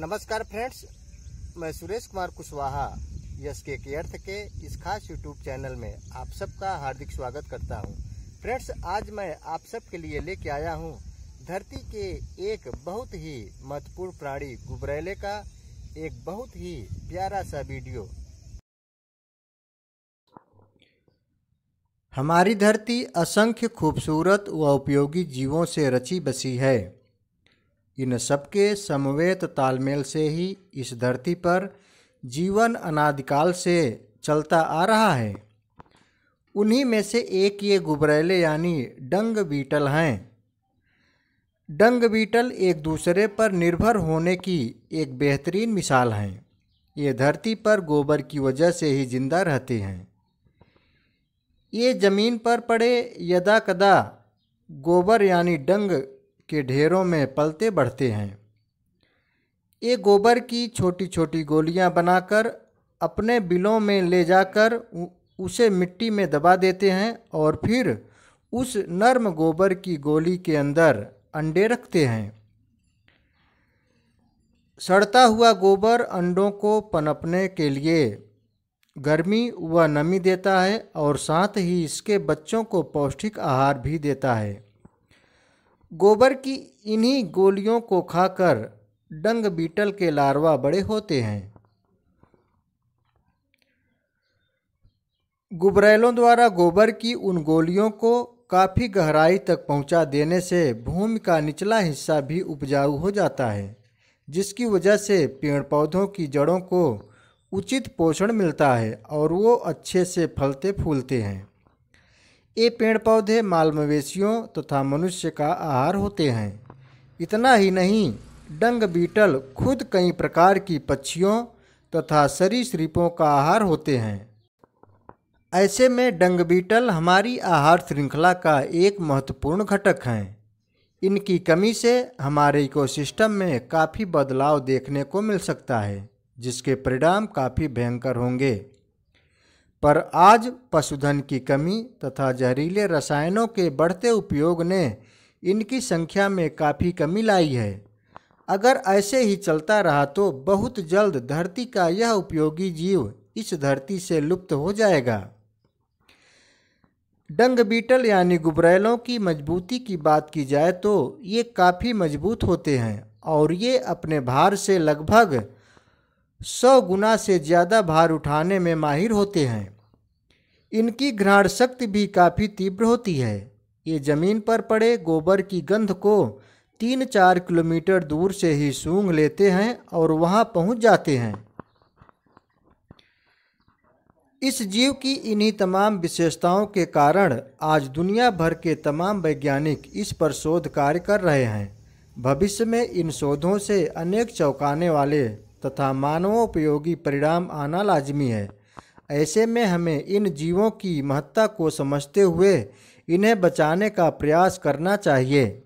नमस्कार फ्रेंड्स मैं सुरेश कुमार कुशवाहा यश के अर्थ के इस खास यूट्यूब चैनल में आप सबका हार्दिक स्वागत करता हूं। फ्रेंड्स आज मैं आप सबके लिए लेके आया हूं धरती के एक बहुत ही महत्वपूर्ण प्राणी गुबरेले का एक बहुत ही प्यारा सा वीडियो हमारी धरती असंख्य खूबसूरत व उपयोगी जीवों से रची बसी है इन सबके समवेत तालमेल से ही इस धरती पर जीवन अनादिकाल से चलता आ रहा है उन्हीं में से एक ये गुबरेले यानी डंग बीटल हैं डंग बीटल एक दूसरे पर निर्भर होने की एक बेहतरीन मिसाल हैं ये धरती पर गोबर की वजह से ही जिंदा रहते हैं ये ज़मीन पर पड़े यदा कदा गोबर यानी डंग के ढेरों में पलते बढ़ते हैं ये गोबर की छोटी छोटी गोलियां बनाकर अपने बिलों में ले जाकर उसे मिट्टी में दबा देते हैं और फिर उस नर्म गोबर की गोली के अंदर अंडे रखते हैं सड़ता हुआ गोबर अंडों को पनपने के लिए गर्मी व नमी देता है और साथ ही इसके बच्चों को पौष्टिक आहार भी देता है गोबर की इन्हीं गोलियों को खाकर डंग बीटल के लार्वा बड़े होते हैं गुबरेलों द्वारा गोबर की उन गोलियों को काफ़ी गहराई तक पहुंचा देने से भूमि का निचला हिस्सा भी उपजाऊ हो जाता है जिसकी वजह से पेड़ पौधों की जड़ों को उचित पोषण मिलता है और वो अच्छे से फलते फूलते हैं ये पेड़ पौधे माल मवेशियों तथा तो मनुष्य का आहार होते हैं इतना ही नहीं डंग बीटल खुद कई प्रकार की पक्षियों तथा तो सरीसृपों का आहार होते हैं ऐसे में डंग बीटल हमारी आहार श्रृंखला का एक महत्वपूर्ण घटक हैं इनकी कमी से हमारे इकोसिस्टम में काफ़ी बदलाव देखने को मिल सकता है जिसके परिणाम काफ़ी भयंकर होंगे पर आज पशुधन की कमी तथा जहरीले रसायनों के बढ़ते उपयोग ने इनकी संख्या में काफ़ी कमी लाई है अगर ऐसे ही चलता रहा तो बहुत जल्द धरती का यह उपयोगी जीव इस धरती से लुप्त हो जाएगा डंग बीटल यानी गुबरेलों की मजबूती की बात की जाए तो ये काफ़ी मजबूत होते हैं और ये अपने भार से लगभग सौ गुना से ज़्यादा भार उठाने में माहिर होते हैं इनकी घ्राण शक्ति भी काफ़ी तीव्र होती है ये जमीन पर पड़े गोबर की गंध को तीन चार किलोमीटर दूर से ही सूंघ लेते हैं और वहाँ पहुँच जाते हैं इस जीव की इन्हीं तमाम विशेषताओं के कारण आज दुनिया भर के तमाम वैज्ञानिक इस पर शोध कार्य कर रहे हैं भविष्य में इन शोधों से अनेक चौंकाने वाले तथा मानवोपयोगी परिणाम आना लाजमी है ऐसे में हमें इन जीवों की महत्ता को समझते हुए इन्हें बचाने का प्रयास करना चाहिए